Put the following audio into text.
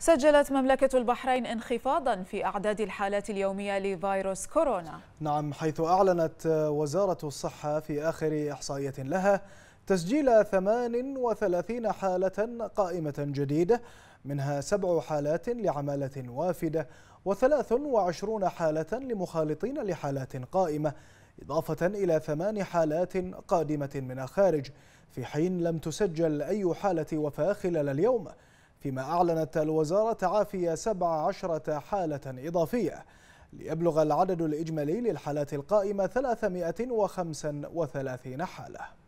سجلت مملكة البحرين انخفاضا في أعداد الحالات اليومية لفيروس كورونا نعم حيث أعلنت وزارة الصحة في آخر إحصائية لها تسجيل 38 حالة قائمة جديدة منها سبع حالات لعمالة وافدة و23 حالة لمخالطين لحالات قائمة إضافة إلى ثمان حالات قادمة من الخارج في حين لم تسجل أي حالة وفاة خلال اليوم فيما أعلنت الوزارة تعافي 17 حالة إضافية ليبلغ العدد الإجمالي للحالات القائمة 335 حالة